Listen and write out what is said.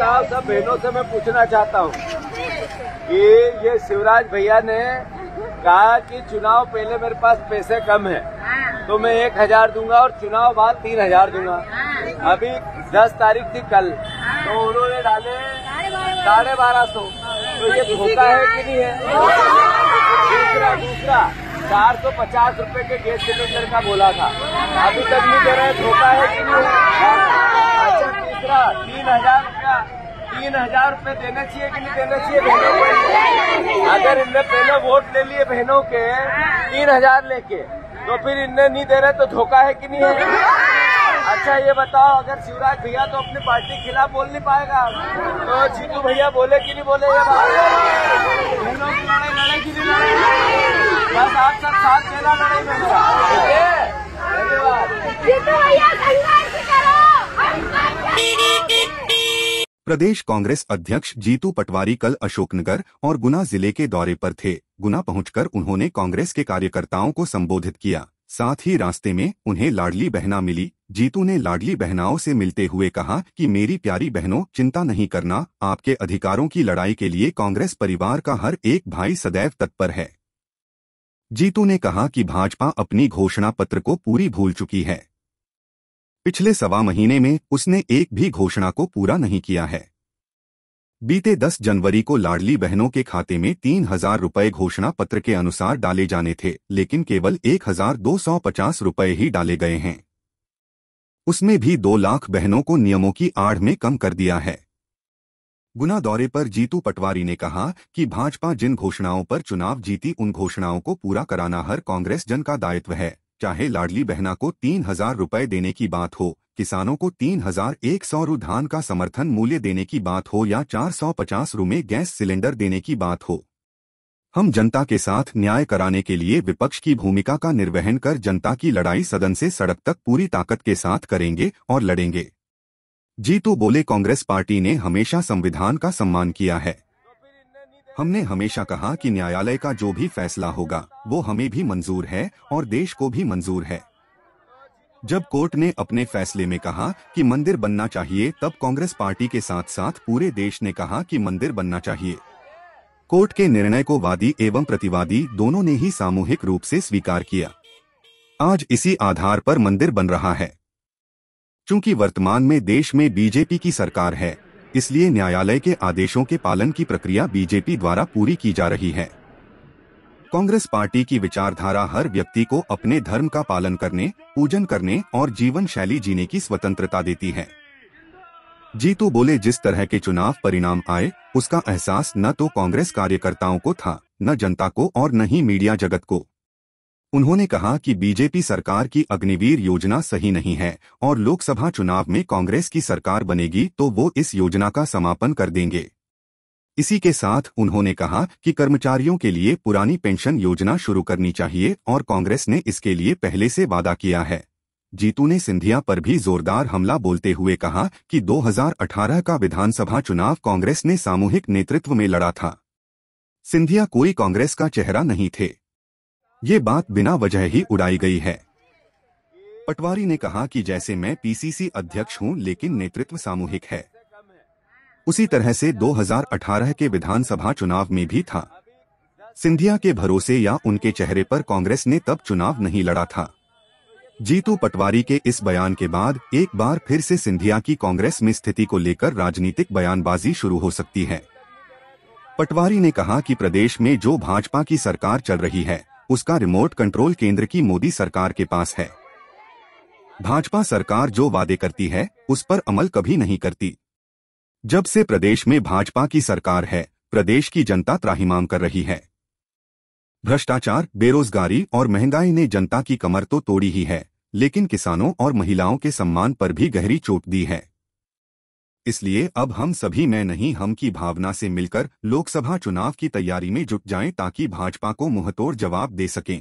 साहब सब बहनों से मैं पूछना चाहता हूँ कि ये शिवराज भैया ने कहा कि चुनाव पहले मेरे पास पैसे कम है तो मैं एक हजार दूंगा और चुनाव बाद तीन हजार दूंगा अभी दस तारीख थी कल तो उन्होंने डाले साढ़े बारह सौ तो ये धोखा है कि नहीं है दूसरा दूसरा चार सौ पचास रूपए के गैस सिलेंडर का बोला था अभी तक नहीं दे रहे धोखा है कि नहीं है अच्छा तीसरा तीन हजार तीन हजार रूपए देना चाहिए कि नहीं देना चाहिए बहनों को अगर इनने पहले वोट ले लिए बहनों के तीन हजार लेके तो फिर इनने नहीं दे रहे तो धोखा है कि नहीं है अच्छा ये बताओ अगर शिवराज भैया तो अपनी पार्टी के खिलाफ बोल नहीं पाएगा तो जीतू भैया बोले कि नहीं बोले ये बहनों की लड़ाई लड़ाई की नहीं लड़ाई प्रदेश कांग्रेस अध्यक्ष जीतू पटवारी कल अशोकनगर और गुना जिले के दौरे पर थे गुना पहुंचकर उन्होंने कांग्रेस के कार्यकर्ताओं को संबोधित किया साथ ही रास्ते में उन्हें लाडली बहना मिली जीतू ने लाडली बहनाओं से मिलते हुए कहा कि मेरी प्यारी बहनों चिंता नहीं करना आपके अधिकारों की लड़ाई के लिए कांग्रेस परिवार का हर एक भाई सदैव तत्पर है जीतू ने कहा कि भाजपा अपनी घोषणा पत्र को पूरी भूल चुकी है पिछले सवा महीने में उसने एक भी घोषणा को पूरा नहीं किया है बीते 10 जनवरी को लाडली बहनों के खाते में तीन हजार रुपये घोषणा पत्र के अनुसार डाले जाने थे लेकिन केवल एक हजार दो सौ पचास रुपये ही डाले गए हैं उसमें भी दो लाख बहनों को नियमों की आड़ में कम कर दिया है गुना दौरे पर जीतू पटवारी ने कहा कि भाजपा जिन घोषणाओं पर चुनाव जीती उन घोषणाओं को पूरा कराना हर कांग्रेस जन का दायित्व है चाहे लाडली बहना को तीन हजार रूपए देने की बात हो किसानों को तीन हजार एक सौ रू धान का समर्थन मूल्य देने की बात हो या चार सौ पचास रू में गैस सिलेंडर देने की बात हो हम जनता के साथ न्याय कराने के लिए विपक्ष की भूमिका का निर्वहन कर जनता की लड़ाई सदन से सड़क तक पूरी ताकत के साथ करेंगे और लड़ेंगे जीतू तो बोले कांग्रेस पार्टी ने हमेशा संविधान का सम्मान किया है हमने हमेशा कहा कि न्यायालय का जो भी फैसला होगा वो हमें भी मंजूर है और देश को भी मंजूर है जब कोर्ट ने अपने फैसले में कहा कि मंदिर बनना चाहिए तब कांग्रेस पार्टी के साथ साथ पूरे देश ने कहा कि मंदिर बनना चाहिए कोर्ट के निर्णय को वादी एवं प्रतिवादी दोनों ने ही सामूहिक रूप से स्वीकार किया आज इसी आधार पर मंदिर बन रहा है क्योंकि वर्तमान में देश में बीजेपी की सरकार है इसलिए न्यायालय के आदेशों के पालन की प्रक्रिया बीजेपी द्वारा पूरी की जा रही है कांग्रेस पार्टी की विचारधारा हर व्यक्ति को अपने धर्म का पालन करने पूजन करने और जीवन शैली जीने की स्वतंत्रता देती है जीतू बोले जिस तरह के चुनाव परिणाम आए उसका एहसास न तो कांग्रेस कार्यकर्ताओं को था न जनता को और न ही मीडिया जगत को उन्होंने कहा कि बीजेपी सरकार की अग्निवीर योजना सही नहीं है और लोकसभा चुनाव में कांग्रेस की सरकार बनेगी तो वो इस योजना का समापन कर देंगे इसी के साथ उन्होंने कहा कि कर्मचारियों के लिए पुरानी पेंशन योजना शुरू करनी चाहिए और कांग्रेस ने इसके लिए पहले से वादा किया है जीतू ने सिंधिया पर भी जोरदार हमला बोलते हुए कहा कि 2018 का विधानसभा चुनाव कांग्रेस ने सामूहिक नेतृत्व में लड़ा था सिंधिया कोई कांग्रेस का चेहरा नहीं थे ये बात बिना वजह ही उड़ाई गई है पटवारी ने कहा कि जैसे मैं पीसीसी अध्यक्ष हूं लेकिन नेतृत्व सामूहिक है उसी तरह से 2018 के विधानसभा चुनाव में भी था सिंधिया के भरोसे या उनके चेहरे पर कांग्रेस ने तब चुनाव नहीं लड़ा था जीतू पटवारी के इस बयान के बाद एक बार फिर से सिंधिया की कांग्रेस में स्थिति को लेकर राजनीतिक बयानबाजी शुरू हो सकती है पटवारी ने कहा कि प्रदेश में जो भाजपा की सरकार चल रही है उसका रिमोट कंट्रोल केंद्र की मोदी सरकार के पास है भाजपा सरकार जो वादे करती है उस पर अमल कभी नहीं करती जब से प्रदेश में भाजपा की सरकार है प्रदेश की जनता त्राहीमाम कर रही है भ्रष्टाचार बेरोजगारी और महंगाई ने जनता की कमर तो तोड़ी ही है लेकिन किसानों और महिलाओं के सम्मान पर भी गहरी चोट दी है इसलिए अब हम सभी मैं नहीं हम की भावना से मिलकर लोकसभा चुनाव की तैयारी में जुट जाएं ताकि भाजपा को मुंहतोड़ जवाब दे सकें